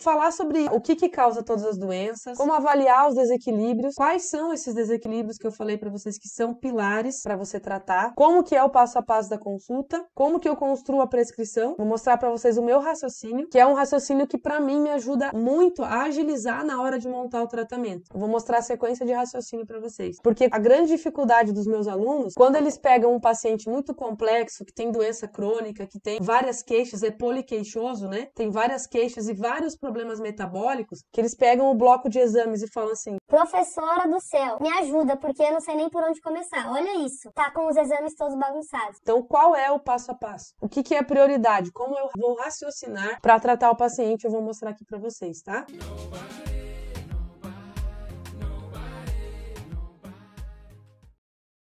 falar sobre o que, que causa todas as doenças, como avaliar os desequilíbrios, quais são esses desequilíbrios que eu falei para vocês que são pilares para você tratar, como que é o passo a passo da consulta, como que eu construo a prescrição. Vou mostrar para vocês o meu raciocínio, que é um raciocínio que para mim me ajuda muito a agilizar na hora de montar o tratamento. Eu vou mostrar a sequência de raciocínio para vocês, porque a grande dificuldade dos meus alunos, quando eles pegam um paciente muito complexo, que tem doença crônica, que tem várias queixas, é poliqueixoso, né? Tem várias queixas e vários problemas metabólicos que eles pegam o bloco de exames e falam assim: Professora do céu, me ajuda, porque eu não sei nem por onde começar. Olha isso, tá com os exames todos bagunçados. Então, qual é o passo a passo? O que, que é a prioridade? Como eu vou raciocinar para tratar o paciente? Eu vou mostrar aqui para vocês, tá? Nobody.